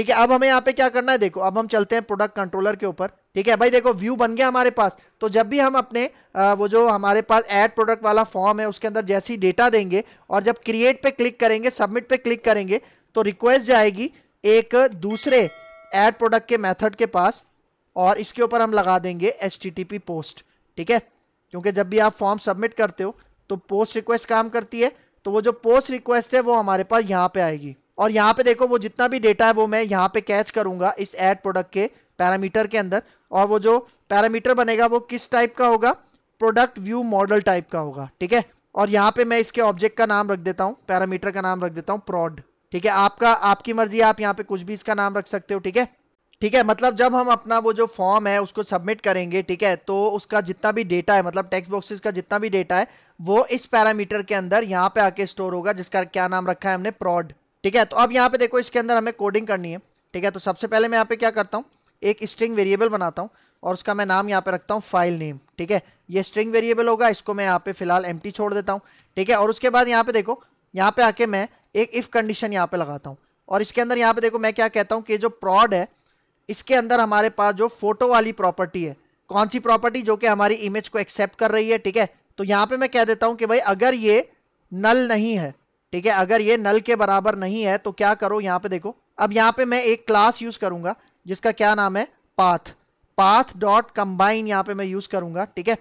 ठीक है अब हमें यहाँ पे क्या करना है देखो अब हम चलते हैं प्रोडक्ट कंट्रोलर के ऊपर ठीक है भाई देखो व्यू बन गया हमारे पास तो जब भी हम अपने आ, वो जो हमारे पास ऐड प्रोडक्ट वाला फॉर्म है उसके अंदर जैसी डेटा देंगे और जब क्रिएट पे क्लिक करेंगे सबमिट पे क्लिक करेंगे तो रिक्वेस्ट जाएगी एक दूसरे ऐड प्रोडक्ट के मेथड के पास और इसके ऊपर हम लगा देंगे एच पोस्ट ठीक है क्योंकि जब भी आप फॉर्म सबमिट करते हो तो पोस्ट रिक्वेस्ट काम करती है तो वो जो पोस्ट रिक्वेस्ट है वो हमारे पास यहाँ पे आएगी और यहाँ पे देखो वो जितना भी डेटा है वो मैं यहाँ पे कैच करूँगा इस एड प्रोडक्ट के पैरामीटर के अंदर और वो जो पैरामीटर बनेगा वो किस टाइप का होगा प्रोडक्ट व्यू मॉडल टाइप का होगा ठीक है और यहाँ पे मैं इसके ऑब्जेक्ट का नाम रख देता हूँ पैरामीटर का नाम रख देता हूँ प्रॉड ठीक है आपका आपकी मर्जी आप यहाँ पे कुछ भी इसका नाम रख सकते हो ठीक है ठीक है मतलब जब हम अपना वो जो फॉर्म है उसको सबमिट करेंगे ठीक है तो उसका जितना भी डेटा है मतलब टेक्स्ट बॉक्सेस का जितना भी डेटा है वो इस पैरामीटर के अंदर यहाँ पे आके स्टोर होगा जिसका क्या नाम रखा है हमने प्रॉड ठीक है तो अब यहाँ पे देखो इसके अंदर हमें कोडिंग करनी है ठीक है तो सबसे पहले मैं यहाँ पे क्या करता हूँ एक स्ट्रिंग वेरिएबल बनाता हूँ और उसका मैं नाम यहाँ पे रखता हूँ फाइल नेम ठीक है ये स्ट्रिंग वेरिएबल होगा इसको मैं यहाँ पे फिलहाल एम छोड़ देता हूँ ठीक है और उसके बाद यहाँ पे देखो यहाँ पे आके मैं एक इफ़ कंडीशन यहाँ पे लगाता हूँ और इसके अंदर यहाँ पे देखो मैं क्या कहता हूँ कि जो प्रॉड है इसके अंदर हमारे पास जो फोटो वाली प्रॉपर्टी है कौन सी प्रॉपर्टी जो कि हमारी इमेज को एक्सेप्ट कर रही है ठीक है तो यहाँ पे मैं कह देता हूँ कि भाई अगर ये नल नहीं है ठीक है अगर ये नल के बराबर नहीं है तो क्या करो यहाँ पे देखो अब यहाँ पे मैं एक क्लास यूज करूंगा जिसका क्या नाम है पाथ पाथ डॉट कंबाइन यहाँ पे मैं यूज करूंगा ठीक है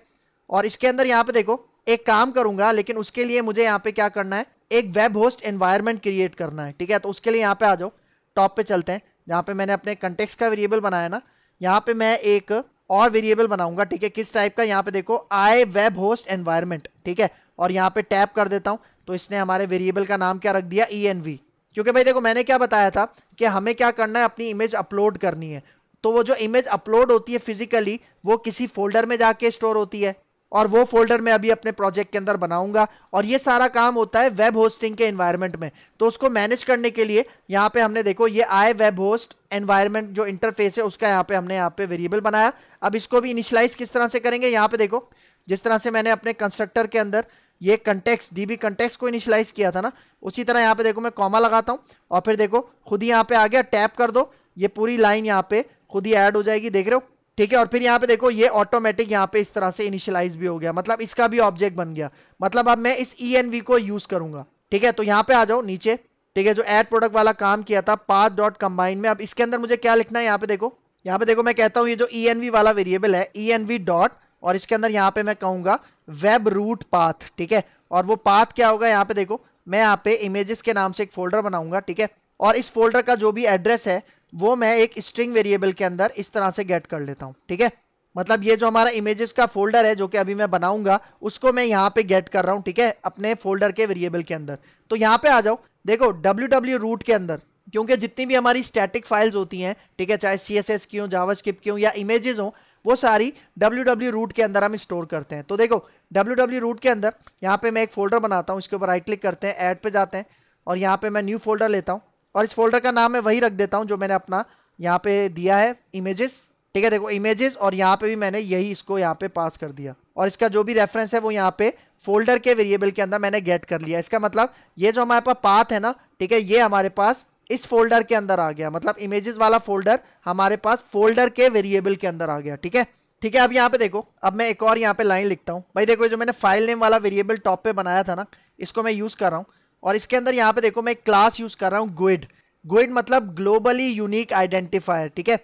और इसके अंदर यहाँ पे देखो एक काम करूंगा लेकिन उसके लिए मुझे यहाँ पे क्या करना है एक वेब होस्ट एनवायरमेंट क्रिएट करना है ठीक है तो उसके लिए यहाँ पे आ जाओ टॉप पे चलते हैं जहाँ पे मैंने अपने कंटेक्स का वेरिएबल बनाया ना यहाँ पे मैं एक और वेरिएबल बनाऊंगा ठीक है किस टाइप का यहाँ पे देखो आई वेब होस्ट एनवायरमेंट ठीक है और यहाँ पे टैप कर देता हूँ तो इसने हमारे वेरिएबल का नाम क्या रख दिया ई e क्योंकि भाई देखो मैंने क्या बताया था कि हमें क्या करना है अपनी इमेज अपलोड करनी है तो वो जो इमेज अपलोड होती है फिजिकली वो किसी फोल्डर में जाके स्टोर होती है और वो फोल्डर में अभी अपने प्रोजेक्ट के अंदर बनाऊंगा और ये सारा काम होता है वेब होस्टिंग के एनवायरनमेंट में तो उसको मैनेज करने के लिए यहाँ पे हमने देखो ये आए वेब होस्ट एनवायरनमेंट जो इंटरफेस है उसका यहाँ पे हमने यहाँ पे वेरिएबल बनाया अब इसको भी इनिशलाइज किस तरह से करेंगे यहाँ पे देखो जिस तरह से मैंने अपने कंस्ट्रक्टर के अंदर ये कंटेक्स डी बी कंटेक्स को इनिशलाइज किया था ना उसी तरह यहाँ पे देखो मैं कॉमा लगाता हूँ और फिर देखो खुद ही यहाँ पे आ गया टैप कर दो ये पूरी लाइन यहाँ पे खुद ही ऐड हो जाएगी देख रहे हो ठीक है और फिर यहाँ पे देखो ये ऑटोमेटिक यहाँ पे इस तरह से इनिशलाइज भी हो गया मतलब इसका भी ऑब्जेक्ट बन गया मतलब अब मैं इस ई e को यूज करूंगा ठीक है तो यहाँ पे आ जाओ नीचे ठीक है जो एड प्रोडक्ट वाला काम किया था पाथ डॉट कंबाइन में अब इसके अंदर मुझे क्या लिखना है यहाँ पे देखो यहाँ पे देखो मैं कहता हूँ ये जो ई e वाला वेरिएबल है ई e डॉट और इसके अंदर यहाँ पे मैं कहूंगा वेब रूट पाथ ठीक है और वो पाथ क्या होगा यहाँ पे देखो मैं यहाँ पे इमेजेस के नाम से एक फोल्डर बनाऊंगा ठीक है और इस फोल्डर का जो भी एड्रेस है वो मैं एक स्ट्रिंग वेरिएबल के अंदर इस तरह से गेट कर लेता हूँ ठीक है मतलब ये जो हमारा इमेजेस का फोल्डर है जो कि अभी मैं बनाऊंगा उसको मैं यहाँ पे गेट कर रहा हूँ ठीक है अपने फोल्डर के वेरिएबल के अंदर तो यहाँ पे आ जाओ देखो डब्ल्यू डब्ल्यू रूट के अंदर क्योंकि जितनी भी हमारी स्टैटिक फाइल्स होती हैं ठीक है चाहे सी एस एस की हो जावा की हो या इमेजेस हो वो सारी डब्ल्यू डब्ल्यू रूट के अंदर हम स्टोर करते हैं तो देखो डब्ल्यू डब्ल्यू रूट के अंदर यहाँ पे मैं एक फोल्डर बनाता हूँ इसके ऊपर राइट क्लिक करते हैं ऐड पे जाते हैं और यहाँ पे मैं न्यू फोल्डर लेता हूँ और इस फोल्डर का नाम मैं वही रख देता हूँ जो मैंने अपना यहाँ पे दिया है इमेजेस ठीक है देखो इमेजेस और यहाँ पे भी मैंने यही इसको यहाँ पे पास कर दिया और इसका जो भी रेफरेंस है वो यहाँ पे फोल्डर के वेरिएबल के अंदर मैंने गेट कर लिया इसका मतलब ये जो हमारे पास पाथ है ना ठीक है ये हमारे पास इस फोल्डर के अंदर आ गया मतलब इमेजेस वाला फोल्डर हमारे पास फोल्डर के वेरिएबल के अंदर आ गया ठीक है ठीक है अब यहाँ पे देखो अब मैं एक और यहाँ पे लाइन लिखता हूँ भाई देखो जो मैंने फाइल नेम वाला वेरिएबल टॉप पे बनाया था ना इसको मैं यूज़ कर रहा हूँ और इसके अंदर यहाँ पे देखो मैं एक क्लास यूज़ कर रहा हूँ गोइड गोइड मतलब ग्लोबली यूनिक आइडेंटिफायर ठीक है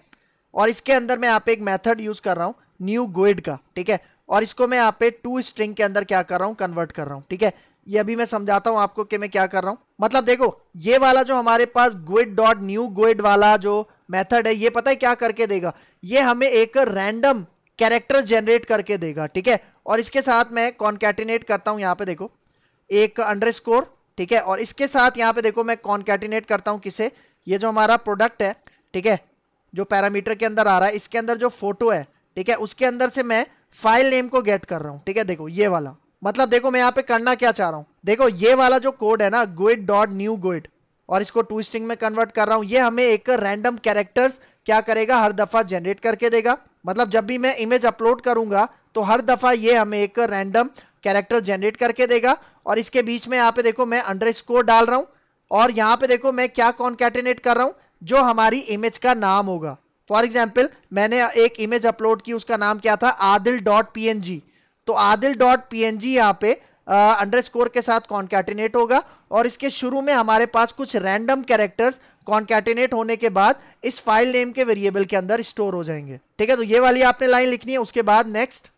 और इसके अंदर मैं यहाँ पे एक मैथड यूज़ कर रहा हूँ न्यू गुइड का ठीक है और इसको मैं यहाँ पे टू स्ट्रिंग के अंदर क्या कर रहा हूँ कन्वर्ट कर रहा हूँ ठीक है ये अभी मैं समझाता हूँ आपको कि मैं क्या कर रहा हूँ मतलब देखो ये वाला जो हमारे पास गुइड डॉट न्यू गुड वाला जो मेथड है ये पता है क्या करके देगा ये हमें एक रैंडम कैरेक्टर जनरेट करके देगा ठीक है और इसके साथ मैं कॉन्कैटिनेट करता हूँ यहाँ पे देखो एक अंडरस्कोर ठीक है और इसके साथ यहाँ पे देखो मैं कॉन्कैटिनेट करता हूँ किसे ये जो हमारा प्रोडक्ट है ठीक है जो पैरामीटर के अंदर आ रहा है इसके अंदर जो फोटो है ठीक है उसके अंदर से मैं फाइल नेम को गेट कर रहा हूँ ठीक है देखो ये वाला मतलब देखो मैं यहाँ पे करना क्या चाह रहा हूँ देखो ये वाला जो कोड है ना गोइट डॉट न्यू गोइट और इसको टू स्ट्रिंग में कन्वर्ट कर रहा हूँ ये हमें एक रैंडम कैरेक्टर्स क्या करेगा हर दफ़ा जनरेट करके देगा मतलब जब भी मैं इमेज अपलोड करूंगा तो हर दफ़ा ये हमें एक रैंडम कैरेक्टर जनरेट करके देगा और इसके बीच में यहाँ पे देखो मैं अंडर डाल रहा हूँ और यहाँ पे देखो मैं क्या कॉन्कैटिनेट कर रहा हूँ जो हमारी इमेज का नाम होगा फॉर एग्जाम्पल मैंने एक इमेज अपलोड की उसका नाम क्या था Adil dot P N G तो Adil dot P N G यहाँ पे अंडर स्कोर के साथ कॉन्कैटिनेट होगा और इसके शुरू में हमारे पास कुछ रैंडम कैरेक्टर्स कॉन्कैटिनेट होने के बाद इस फाइल नेम के वेरिएबल के अंदर स्टोर हो जाएंगे ठीक है तो ये वाली आपने लाइन लिखनी है उसके बाद नेक्स्ट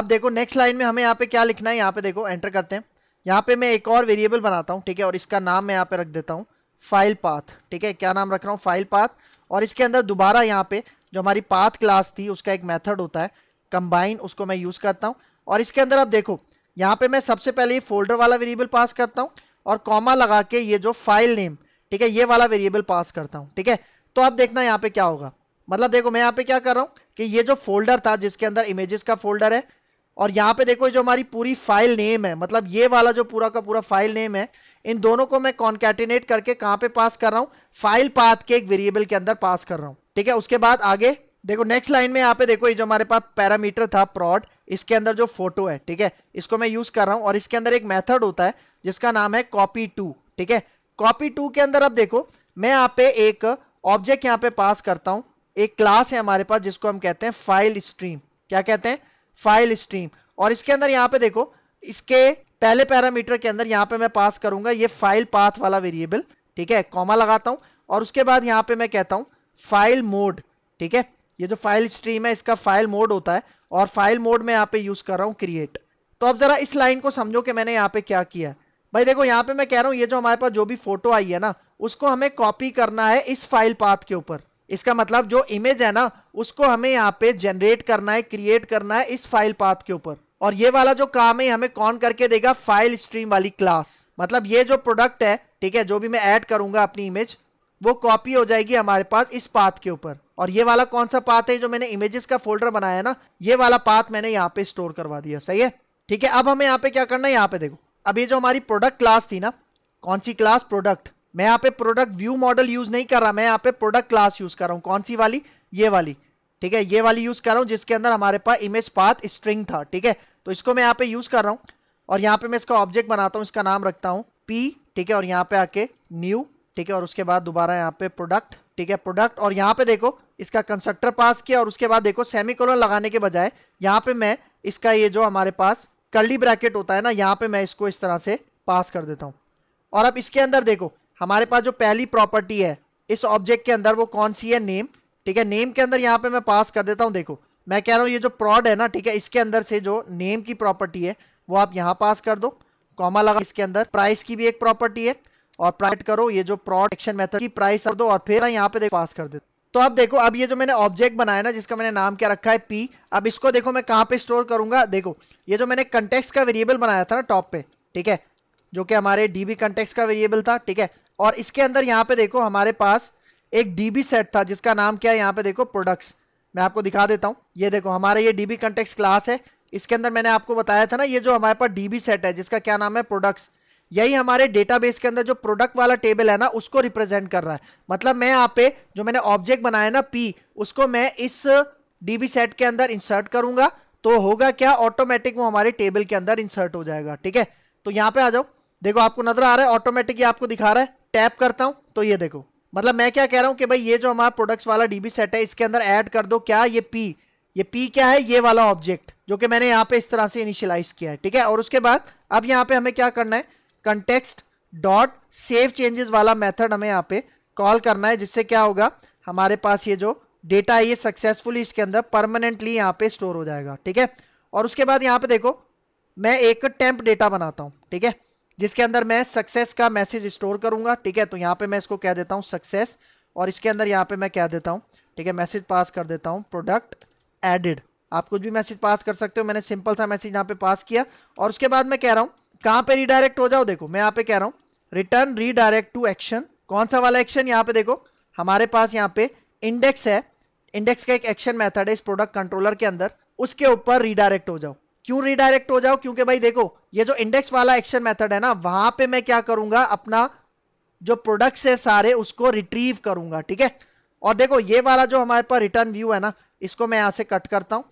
अब देखो नेक्स्ट लाइन में हमें यहाँ पे क्या लिखना है यहाँ पे देखो एंटर करते हैं यहाँ पे मैं एक और वेरिएबल बनाता हूँ ठीक है और इसका नाम मैं यहाँ पे रख देता हूँ फाइल पाथ ठीक है क्या नाम रख रहा हूँ फाइल पाथ और इसके अंदर दोबारा यहाँ पे जो हमारी पाथ क्लास थी उसका एक मेथड होता है कंबाइन उसको मैं यूज़ करता हूँ और इसके अंदर आप देखो यहाँ पे मैं सबसे पहले ये फोल्डर वाला वेरिएबल पास करता हूँ और कॉमा लगा के ये जो फाइल नेम ठीक है ये वाला वेरिएबल पास करता हूँ ठीक है तो आप देखना यहाँ पे क्या होगा मतलब देखो मैं यहाँ पे क्या कर रहा हूँ कि ये जो फोल्डर था जिसके अंदर इमेजेस का फोल्डर है और यहाँ पे देखो जो हमारी पूरी फाइल नेम है मतलब ये वाला जो पूरा का पूरा फाइल नेम है इन दोनों को मैं कॉन्कैटिनेट करके कहाँ पे पास कर रहा हूँ फाइल पाथ के एक वेरिएबल के अंदर पास कर रहा हूँ ठीक है उसके बाद आगे देखो नेक्स्ट लाइन में यहाँ पे देखो ये जो हमारे पास पैरामीटर था प्रॉड इसके अंदर जो फोटो है ठीक है इसको मैं यूज कर रहा हूं और इसके अंदर एक मेथड होता है जिसका नाम है कॉपी टू ठीक है कॉपी टू के अंदर अब देखो मैं यहाँ पे एक ऑब्जेक्ट यहाँ पे पास करता हूँ एक क्लास है हमारे पास जिसको हम कहते हैं फाइल स्ट्रीम क्या कहते हैं फाइल स्ट्रीम और इसके अंदर यहाँ पे देखो इसके पहले पैरामीटर के अंदर यहाँ पे मैं पास करूंगा ये फाइल पाथ वाला वेरिएबल ठीक है कॉमा लगाता हूँ और उसके बाद यहाँ पे मैं कहता हूँ फाइल मोड ठीक है ये जो फाइल स्ट्रीम है इसका फाइल मोड होता है और फाइल मोड में यहाँ पे यूज़ कर रहा हूँ क्रिएट तो अब ज़रा इस लाइन को समझो कि मैंने यहाँ पे क्या किया भाई देखो यहाँ पे मैं कह रहा हूँ ये जो हमारे पास जो भी फोटो आई है ना उसको हमें कॉपी करना है इस फाइल पाथ के ऊपर इसका मतलब जो इमेज है ना उसको हमें यहाँ पे जनरेट करना है क्रिएट करना है इस फाइल पाथ के ऊपर और ये वाला जो काम है हमें कौन करके देगा फाइल स्ट्रीम वाली क्लास मतलब ये जो प्रोडक्ट है ठीक है जो भी मैं ऐड करूंगा अपनी इमेज वो कॉपी हो जाएगी हमारे पास इस पाथ के ऊपर और ये वाला कौन सा पाथ है जो मैंने इमेजेस का फोल्डर बनाया है ना ये वाला पाथ मैंने यहाँ पे स्टोर करवा दिया सही है ठीक है अब हमें यहाँ पे क्या करना है यहाँ पे देखो अब ये जो हमारी प्रोडक्ट क्लास थी ना कौन सी क्लास प्रोडक्ट मैं यहाँ पे प्रोडक्ट व्यू मॉडल यूज नहीं कर रहा मैं यहाँ पे प्रोडक्ट क्लास यूज कर रहा हूँ कौन सी वाली ये वाली ठीक है ये वाली यूज कर रहा हूँ जिसके अंदर हमारे पास इमेज पाथ स्ट्रिंग था ठीक है तो इसको मैं यहाँ पे यूज कर रहा हूँ और यहाँ पे मैं इसका ऑब्जेक्ट बनाता हूँ इसका नाम रखता हूँ पी ठीक है और यहाँ पे आके न्यू ठीक है और उसके बाद दोबारा यहाँ पे प्रोडक्ट ठीक है प्रोडक्ट और यहाँ पे देखो इसका कंस्ट्रक्टर पास किया और उसके बाद देखो सेमी लगाने के बजाय यहाँ पे मैं इसका ये जो हमारे पास कर्ली ब्रैकेट होता है ना यहाँ पे मैं इसको इस तरह से पास कर देता हूँ और अब इसके अंदर देखो हमारे पास जो पहली प्रॉपर्टी है इस ऑब्जेक्ट के अंदर वो कौन सी है नेम ठीक है नेम के अंदर यहाँ पे मैं पास कर देता हूँ देखो मैं कह रहा हूँ ये जो प्रॉड है ना ठीक है इसके अंदर से जो नेम की प्रॉपर्टी है वो आप यहाँ पास कर दो कॉमा लगा इसके अंदर प्राइस की भी एक प्रॉपर्टी है और प्राइट करो ये जो प्रॉड एक्शन मेथड की प्राइस कर दो और फिर यहाँ पे देखो पास कर दे तो अब देखो अब ये जो मैंने ऑब्जेक्ट बनाया ना जिसका मैंने नाम क्या रखा है पी अब इसको देखो मैं कहाँ पे स्टोर करूंगा देखो ये जो मैंने कंटेक्स का वेरिएबल बनाया था ना टॉप पे ठीक है जो कि हमारे बी कंटेक्स का वेरिएबल था ठीक है और इसके अंदर यहाँ पे देखो हमारे पास एक बी सेट था जिसका नाम क्या है यहाँ पे देखो प्रोडक्ट्स मैं आपको दिखा देता हूँ ये देखो हमारा ये बी कंटेक्स क्लास है इसके अंदर मैंने आपको बताया था ना ये जो हमारे पास बी सेट है जिसका क्या नाम है प्रोडक्ट्स यही हमारे डेटाबेस के अंदर जो प्रोडक्ट वाला टेबल है ना उसको रिप्रेजेंट कर रहा है मतलब मैं यहाँ पे जो मैंने ऑब्जेक्ट बनाया ना पी उसको मैं इस डीबी सेट के अंदर इंसर्ट करूंगा तो होगा क्या ऑटोमेटिक वो हमारे टेबल के अंदर इंसर्ट हो जाएगा ठीक है तो यहाँ पे आ जाओ देखो आपको नजर आ रहा है ऑटोमेटिक ये आपको दिखा रहा है टैप करता हूँ तो ये देखो मतलब मैं क्या कह रहा हूँ कि भाई ये जो हमारा प्रोडक्ट्स वाला डीबी सेट है इसके अंदर ऐड कर दो क्या ये पी ये पी क्या है ये वाला ऑब्जेक्ट जो कि मैंने यहाँ पे इस तरह से इनिशियलाइज किया है ठीक है और उसके बाद अब यहाँ पे हमें क्या करना है कंटेक्सट डॉट सेव चेंजेस वाला मेथड हमें यहाँ पे कॉल करना है जिससे क्या होगा हमारे पास ये जो डेटा है ये सक्सेसफुली इसके अंदर परमानेंटली यहाँ पे स्टोर हो जाएगा ठीक है और उसके बाद यहाँ पे देखो मैं एक टेम्प डेटा बनाता हूँ ठीक है जिसके अंदर मैं सक्सेस का मैसेज स्टोर करूंगा ठीक है तो यहाँ पे मैं इसको कह देता हूँ सक्सेस और इसके अंदर यहाँ पे मैं कह देता हूँ ठीक है मैसेज पास कर देता हूँ प्रोडक्ट एडिड आप कुछ भी मैसेज पास कर सकते हो मैंने सिंपल सा मैसेज यहाँ पे पास किया और उसके बाद मैं कह रहा हूँ कहां पे रिडायरेक्ट हो जाओ देखो मैं यहाँ पे कह रहा हूँ रिटर्न रीडायरेक्ट टू एक्शन कौन सा वाला एक्शन यहाँ पे देखो हमारे पास यहाँ पे इंडेक्स है इंडेक्स का एक एक्शन मेथड है इस प्रोडक्ट कंट्रोलर के अंदर उसके ऊपर रीडायरेक्ट हो जाओ क्यों रीडायरेक्ट हो जाओ क्योंकि भाई देखो ये जो इंडेक्स वाला एक्शन मेथड है ना वहां पे मैं क्या करूंगा अपना जो प्रोडक्ट्स है सारे उसको रिट्रीव करूंगा ठीक है और देखो ये वाला जो हमारे पास रिटर्न व्यू है ना इसको मैं यहाँ से कट करता हूँ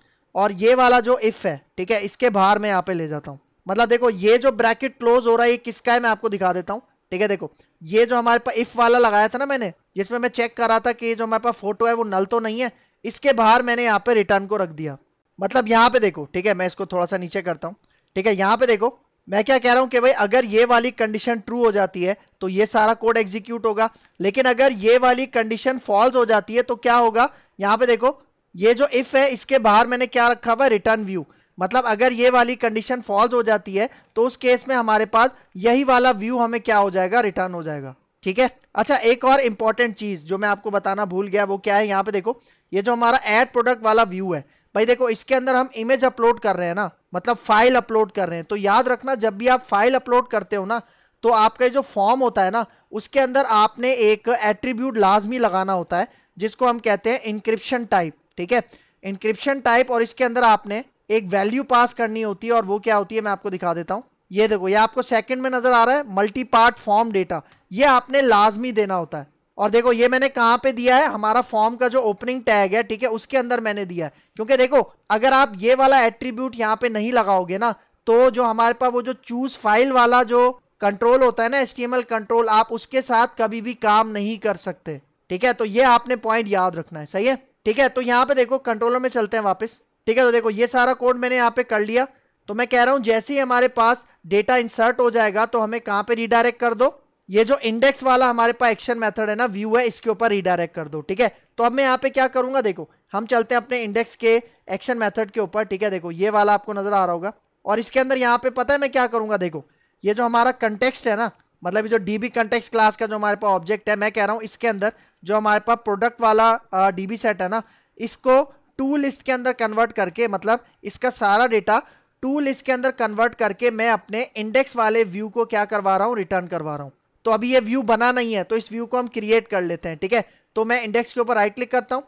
और ये वाला जो इफ है ठीक है इसके बाहर मैं यहाँ पे ले जाता हूँ मतलब देखो ये जो ब्रैकेट क्लोज हो रहा है ये किसका है मैं आपको दिखा देता हूँ ठीक है देखो ये जो हमारे पास इफ वाला लगाया था ना मैंने जिसमें मैं चेक कर रहा था कि जो हमारे पास फोटो है वो नल तो नहीं है इसके बाहर मैंने यहाँ पे रिटर्न को रख दिया मतलब यहाँ पे देखो ठीक है मैं इसको थोड़ा सा नीचे करता हूँ ठीक है यहाँ पे देखो मैं क्या कह रहा हूँ कि भाई अगर ये वाली कंडीशन ट्रू हो जाती है तो ये सारा कोड एग्जीक्यूट होगा लेकिन अगर ये वाली कंडीशन फॉल्स हो जाती है तो क्या होगा यहाँ पे देखो ये जो इफ है इसके बाहर मैंने क्या रखा हुआ है रिटर्न व्यू मतलब अगर ये वाली कंडीशन फॉल्स हो जाती है तो उस केस में हमारे पास यही वाला व्यू हमें क्या हो जाएगा रिटर्न हो जाएगा ठीक है अच्छा एक और इंपॉर्टेंट चीज़ जो मैं आपको बताना भूल गया वो क्या है यहाँ पे देखो ये जो हमारा एड प्रोडक्ट वाला व्यू है भाई देखो इसके अंदर हम इमेज अपलोड कर रहे हैं ना मतलब फाइल अपलोड कर रहे हैं तो याद रखना जब भी आप फाइल अपलोड करते हो ना तो आपका जो फॉर्म होता है ना उसके अंदर आपने एक एट्रीब्यूट लाजमी लगाना होता है जिसको हम कहते हैं इंक्रिप्शन टाइप ठीक है इंक्रिप्शन टाइप और इसके अंदर आपने एक वैल्यू पास करनी होती है और वो क्या होती है मैं आपको दिखा देता हूँ ये देखो ये आपको सेकंड में नज़र आ रहा है मल्टी पार्ट फॉर्म डेटा ये आपने लाजमी देना होता है और देखो ये मैंने कहाँ पे दिया है हमारा फॉर्म का जो ओपनिंग टैग है ठीक है उसके अंदर मैंने दिया है क्योंकि देखो अगर आप ये वाला एट्रीब्यूट यहाँ पे नहीं लगाओगे ना तो जो हमारे पास वो जो चूज फाइल वाला जो कंट्रोल होता है ना एस कंट्रोल आप उसके साथ कभी भी काम नहीं कर सकते ठीक है तो ये आपने पॉइंट याद रखना है सही है ठीक है तो यहाँ पे देखो कंट्रोलर में चलते हैं वापस ठीक है तो देखो ये सारा कोड मैंने यहाँ पे कर लिया तो मैं कह रहा हूँ जैसे ही हमारे पास डेटा इंसर्ट हो जाएगा तो हमें कहाँ पे रिडायरेक्ट कर दो ये जो इंडेक्स वाला हमारे पास एक्शन मेथड है ना व्यू है इसके ऊपर रिडायरेक्ट कर दो ठीक है तो अब मैं यहाँ पे क्या करूंगा देखो हम चलते हैं अपने इंडेक्स के एक्शन मेथड के ऊपर ठीक है देखो ये वाला आपको नजर आ रहा होगा और इसके अंदर यहाँ पे पता है मैं क्या करूंगा देखो ये जो हमारा कंटेक्सट है ना मतलब जो डीबी कंटेक्स क्लास का जो हमारे पास ऑब्जेक्ट है मैं कह रहा हूँ इसके अंदर जो हमारे पास प्रोडक्ट वाला डीबी सेट है ना इसको टू लिस्ट के अंदर कन्वर्ट करके मतलब इसका सारा डेटा टू लिस्ट के अंदर कन्वर्ट करके मैं अपने इंडेक्स वाले व्यू को क्या करवा रहा हूँ रिटर्न करवा रहा हूँ तो अभी ये व्यू बना नहीं है तो इस व्यू को हम क्रिएट कर लेते हैं ठीक है तो मैं इंडेक्स के ऊपर राइट क्लिक करता हूँ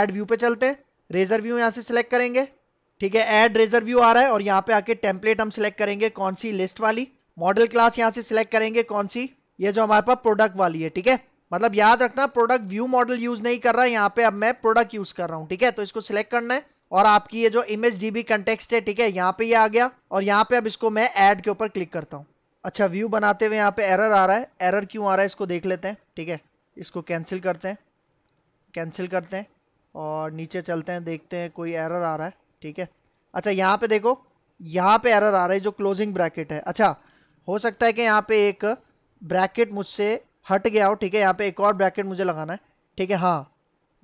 एड व्यू पे चलते हैं रेजर व्यू यहाँ से सिलेक्ट करेंगे ठीक है एड रेजर व्यू आ रहा है और यहाँ पे आके टेम्पलेट हम सिलेक्ट करेंगे कौन सी लिस्ट वाली मॉडल क्लास यहाँ से सिलेक्ट करेंगे कौन सी ये जो हमारे पास प्रोडक्ट वाली है ठीक है मतलब याद रखना प्रोडक्ट व्यू मॉडल यूज नहीं कर रहा यहाँ पे अब मैं प्रोडक्ट यूज कर रहा हूँ ठीक है तो इसको सिलेक्ट करना है और आपकी ये जो इमेज डीबी कंटेक्सट है ठीक है यहाँ पे ये आ गया और यहाँ पे अब इसको मैं ऐड के ऊपर क्लिक करता हूँ अच्छा व्यू बनाते हुए यहाँ पे एरर आ रहा है एरर क्यों आ रहा है इसको देख लेते हैं ठीक है इसको कैंसिल करते हैं कैंसिल करते हैं और नीचे चलते हैं देखते हैं कोई एरर आ रहा है ठीक है अच्छा यहाँ पे देखो यहाँ पे एरर आ रहा है जो क्लोजिंग ब्रैकेट है अच्छा हो सकता है कि यहाँ पे एक ब्रैकेट मुझसे हट गया हो ठीक है यहाँ पे एक और ब्रैकेट मुझे लगाना है ठीक है हाँ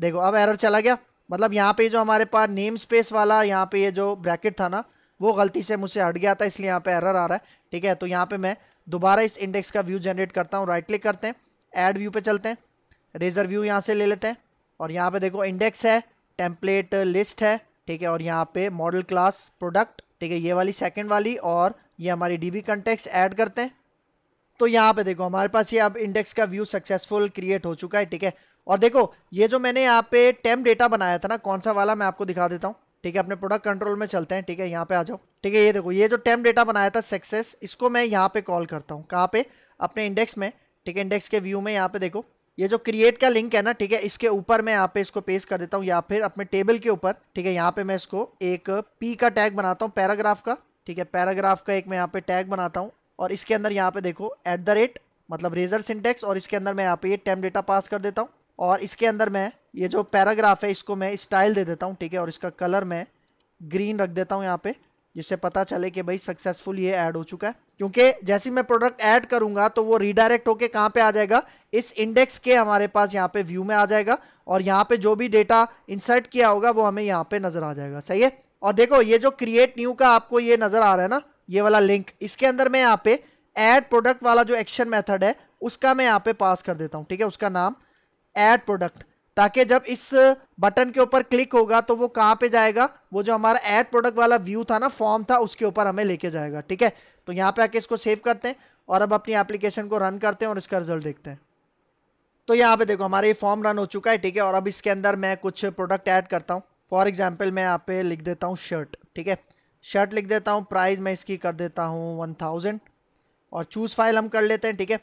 देखो अब एरर चला गया मतलब यहाँ पे जो हमारे पास नेम स्पेस वाला यहाँ पे ये जो ब्रैकेट था ना वो गलती से मुझसे हट गया था इसलिए यहाँ पे एरर आ रहा है ठीक है तो यहाँ पे मैं दोबारा इस इंडेक्स का व्यू जनरेट करता हूँ राइट क्लिक करते हैं एड व्यू पर चलते हैं रेजर व्यू यहाँ से ले लेते हैं और यहाँ पर देखो इंडेक्स है टेम्पलेट लिस्ट है ठीक है और यहाँ पर मॉडल क्लास प्रोडक्ट ठीक है ये वाली सेकेंड वाली और ये हमारी डी बी कंटेक्स ऐड करते हैं तो यहाँ पे देखो हमारे पास ये अब इंडेक्स का व्यू सक्सेसफुल क्रिएट हो चुका है ठीक है और देखो ये जो मैंने यहाँ पे टेम डेटा बनाया था ना कौन सा वाला मैं आपको दिखा देता हूँ ठीक है अपने प्रोडक्ट कंट्रोल में चलते हैं ठीक है यहाँ पे आ जाओ ठीक है ये देखो ये जो टेम डेटा बनाया था सक्सेस इसको मैं यहाँ पे कॉल करता हूँ कहाँ पे अपने इंडेक्स में ठीक है इंडेक्स के व्यू में यहाँ पे देखो ये जो क्रिएट का लिंक है ना ठीक है इसके ऊपर मैं यहाँ पे इसको पेस्ट कर देता हूँ या फिर अपने टेबल के ऊपर ठीक है यहाँ पे मैं इसको एक पी का टैग बनाता हूँ पैराग्राफ का ठीक है पैराग्राफ का एक मैं यहाँ पे टैग बनाता हूँ और इसके अंदर यहाँ पे देखो एट द रेट मतलब रेजर सिंटेक्स और इसके अंदर मैं यहाँ पे ये टेम डेटा पास कर देता हूँ और इसके अंदर मैं ये जो पैराग्राफ है इसको मैं स्टाइल दे देता हूँ ठीक है और इसका कलर मैं ग्रीन रख देता हूँ यहाँ पे जिससे पता चले कि भाई सक्सेसफुल ये ऐड हो चुका है क्योंकि जैसे मैं प्रोडक्ट ऐड करूंगा तो वो रिडायरेक्ट होके कहाँ पे आ जाएगा इस इंडेक्स के हमारे पास यहाँ पे व्यू में आ जाएगा और यहाँ पे जो भी डेटा इंसर्ट किया होगा वो हमें यहाँ पे नजर आ जाएगा सही है और देखो ये जो क्रिएट न्यू का आपको ये नजर आ रहा है ना ये वाला लिंक इसके अंदर मैं यहाँ पे ऐड प्रोडक्ट वाला जो एक्शन मेथड है उसका मैं यहाँ पे पास कर देता हूँ ठीक है उसका नाम ऐड प्रोडक्ट ताकि जब इस बटन के ऊपर क्लिक होगा तो वो कहाँ पे जाएगा वो जो हमारा ऐड प्रोडक्ट वाला व्यू था ना फॉर्म था उसके ऊपर हमें लेके जाएगा ठीक है तो यहाँ पे आके इसको सेव करते हैं और अब अपनी एप्लीकेशन को रन करते हैं और इसका रिजल्ट देखते हैं तो यहाँ पे देखो हमारा ये फॉर्म रन हो चुका है ठीक है और अब इसके अंदर मैं कुछ प्रोडक्ट ऐड करता हूँ फॉर एग्जाम्पल मैं यहाँ पे लिख देता हूँ शर्ट ठीक है शर्ट लिख देता हूँ प्राइस मैं इसकी कर देता हूँ वन थाउजेंड और चूज़ फाइल हम कर लेते हैं ठीक है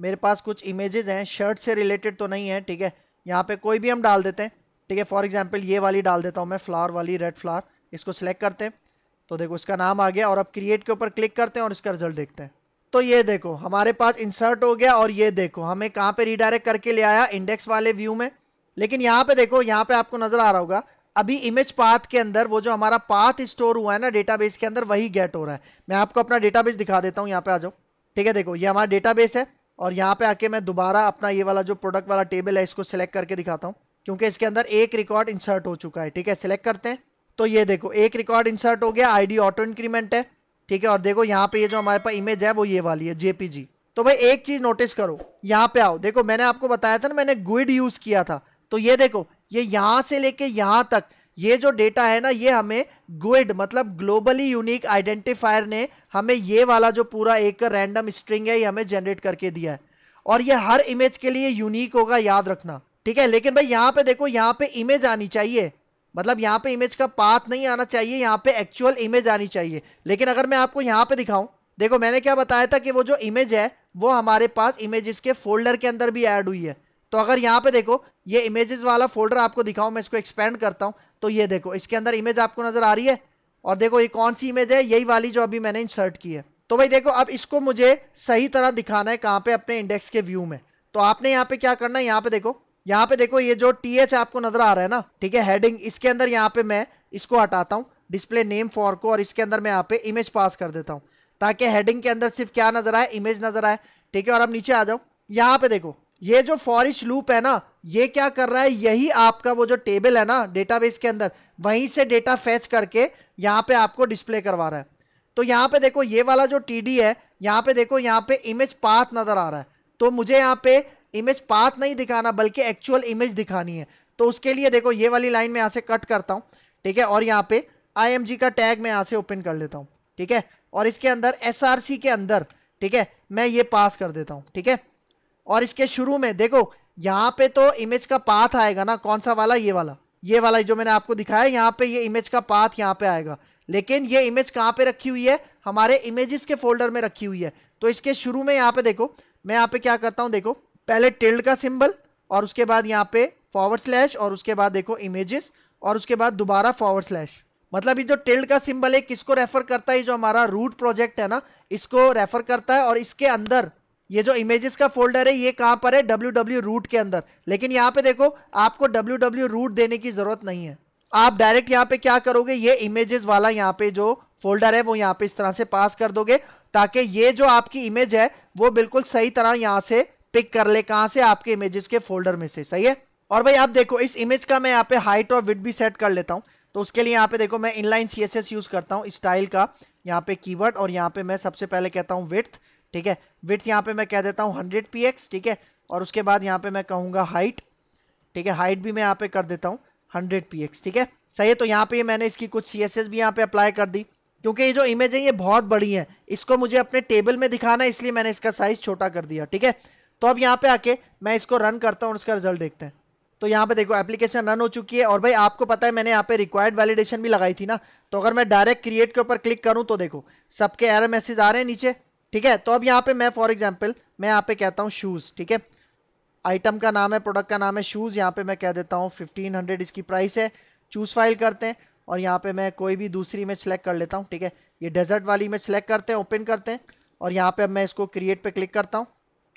मेरे पास कुछ इमेजेस हैं शर्ट से रिलेटेड तो नहीं है ठीक है यहाँ पे कोई भी हम डाल देते हैं ठीक है फॉर एग्जांपल ये वाली डाल देता हूँ मैं फ्लावर वाली रेड फ्लावर इसको सिलेक्ट करते हैं तो देखो इसका नाम आ गया और अब क्रिएट के ऊपर क्लिक करते हैं और इसका रिजल्ट देखते हैं तो ये देखो हमारे पास इंसर्ट हो गया और ये देखो हमें कहाँ पर रिडायरेक्ट करके ले आया इंडेक्स वाले व्यू में लेकिन यहाँ पे देखो यहाँ पे आपको नज़र आ रहा होगा अभी इमेज पाथ के अंदर वो जो हमारा पाथ स्टोर हुआ है ना डेटाबेस के अंदर वही गेट हो रहा है मैं आपको अपना डेटाबेस दिखा देता हूँ यहाँ पे आ जाओ ठीक है देखो ये हमारा डेटाबेस है और यहाँ पे आके मैं दोबारा अपना ये वाला जो प्रोडक्ट वाला टेबल है इसको सिलेक्ट करके दिखाता हूँ क्योंकि इसके अंदर एक रिकॉर्ड इंसर्ट हो चुका है ठीक है सिलेक्ट करते हैं तो ये देखो एक रिकॉर्ड इंसर्ट हो गया आई ऑटो इंक्रीमेंट है ठीक है और देखो यहाँ पे ये जो हमारे पास इमेज है वो ये वाली है जेपीजी तो भाई एक चीज़ नोटिस करो यहाँ पे आओ देखो मैंने आपको बताया था ना मैंने गुइड यूज़ किया था तो ये देखो ये यहां से लेके यहां तक ये जो डेटा है ना ये हमें ग्विड मतलब ग्लोबली यूनिक आइडेंटिफायर ने हमें ये वाला जो पूरा एक रैंडम स्ट्रिंग है ये हमें जनरेट करके दिया है और ये हर इमेज के लिए यूनिक होगा याद रखना ठीक है लेकिन भाई यहाँ पे देखो यहाँ पे इमेज आनी चाहिए मतलब यहाँ पे इमेज का पाथ नहीं आना चाहिए यहाँ पे एक्चुअल इमेज आनी चाहिए लेकिन अगर मैं आपको यहाँ पे दिखाऊं देखो मैंने क्या बताया था कि वो जो इमेज है वो हमारे पास इमेज इसके फोल्डर के अंदर भी ऐड हुई है तो अगर यहाँ पे देखो ये इमेजेस वाला फोल्डर आपको दिखाऊं मैं इसको एक्सपेंड करता हूँ तो ये देखो इसके अंदर इमेज आपको नज़र आ रही है और देखो ये कौन सी इमेज है यही वाली जो अभी मैंने इंसर्ट की है तो भाई देखो अब इसको मुझे सही तरह दिखाना है कहाँ पे अपने इंडेक्स के व्यू में तो आपने यहाँ पे क्या करना है यहाँ पे देखो यहाँ पे देखो ये जो टी एच आपको नजर आ रहा है ना ठीक है हेडिंग इसके अंदर यहाँ पे मैं इसको हटाता हूँ डिस्प्ले नेम फॉर को और इसके अंदर मैं यहाँ पे इमेज पास कर देता हूँ ताकि हेडिंग के अंदर सिर्फ क्या नजर आए इमेज नजर आए ठीक है और अब नीचे आ जाओ यहाँ पे देखो ये जो फॉरिश लूप है ना ये क्या कर रहा है यही आपका वो जो टेबल है ना डेटाबेस के अंदर वहीं से डेटा फैच करके यहाँ पे आपको डिस्प्ले करवा रहा है तो यहाँ पे देखो ये वाला जो टी है यहाँ पे देखो यहाँ पे इमेज पाथ नज़र आ रहा है तो मुझे यहाँ पे इमेज पाथ नहीं दिखाना बल्कि एक्चुअल इमेज दिखानी है तो उसके लिए देखो ये वाली लाइन में यहाँ से कट करता हूँ ठीक है और यहाँ पे आई का टैग मैं यहाँ से ओपन कर लेता हूँ ठीक है और इसके अंदर एस के अंदर ठीक है मैं ये पास कर देता हूँ ठीक है और इसके शुरू में देखो यहाँ पे तो इमेज का पाथ आएगा ना कौन सा वाला ये वाला ये वाला जो मैंने आपको दिखाया यहाँ पे ये इमेज का पाथ यहाँ पे आएगा लेकिन ये इमेज कहाँ पे रखी हुई है हमारे इमेजेस के फोल्डर में रखी हुई है तो इसके शुरू में यहाँ पे देखो मैं यहाँ पे क्या करता हूँ देखो पहले टिल्ड का सिंबल और उसके बाद यहाँ पे फॉरवर्ड स्लैश और उसके बाद देखो इमेजेस और उसके बाद दोबारा फॉरवर्ड स्लैश मतलब ये जो टिल्ड का सिंबल है किसको रेफर करता है जो हमारा रूट प्रोजेक्ट है ना इसको रेफर करता है और इसके अंदर ये जो इमेजेस का फोल्डर है ये कहाँ पर है डब्ल्यू डब्ल्यू रूट के अंदर लेकिन यहाँ पे देखो आपको डब्ल्यू डब्ल्यू रूट देने की ज़रूरत नहीं है आप डायरेक्ट यहाँ पे क्या करोगे ये इमेजेस वाला यहाँ पे जो फोल्डर है वो यहाँ पे इस तरह से पास कर दोगे ताकि ये जो आपकी इमेज है वो बिल्कुल सही तरह यहाँ से पिक कर ले कहां से आपके इमेजेस के फोल्डर में से सही है और भाई आप देखो इस इमेज का मैं यहाँ पे हाइट और विथ भी सेट कर लेता हूँ तो उसके लिए यहाँ पे देखो मैं inline C S S use करता हूँ स्टाइल का यहाँ पे कीवर्ड और यहाँ पे मैं सबसे पहले कहता हूँ विथ ठीक है विथ यहाँ पे मैं कह देता हूँ हंड्रेड पी एक्स ठीक है और उसके बाद यहाँ पे मैं कहूँगा हाइट ठीक है हाइट भी मैं यहाँ पे कर देता हूँ हंड्रेड पी एक्स ठीक है सही है तो यहाँ पे मैंने इसकी कुछ सी एस एस भी यहाँ पे अप्लाई कर दी क्योंकि ये जो इमेज है ये बहुत बड़ी है इसको मुझे अपने टेबल में दिखाना है इसलिए मैंने इसका साइज़ छोटा कर दिया ठीक है तो अब यहाँ पे आके मैं इसको रन करता हूँ और रिजल्ट देखते हैं तो यहाँ पे देखो एप्लीकेशन रन हो चुकी है और भाई आपको पता है मैंने यहाँ पे रिक्वायर्ड वैलिडेशन भी लगाई थी ना तो अगर मैं डायरेक्ट क्रिएट के ऊपर क्लिक करूँ तो देखो सबके एरर मैसेज आ रहे हैं नीचे ठीक है तो अब यहाँ पे मैं फॉर एग्जाम्पल मैं यहाँ पे कहता हूँ शूज़ ठीक है आइटम का नाम है प्रोडक्ट का नाम है शूज़ यहाँ पे मैं कह देता हूँ फिफ्टीन हंड्रेड इसकी प्राइस है चूज़ फाइल करते हैं और यहाँ पे मैं कोई भी दूसरी में सेलेक्ट कर लेता हूँ ठीक है ये डेजर्ट वाली में सेलेक्ट करते हैं ओपन करते हैं और यहाँ पे अब मैं इसको क्रिएट पे क्लिक करता हूँ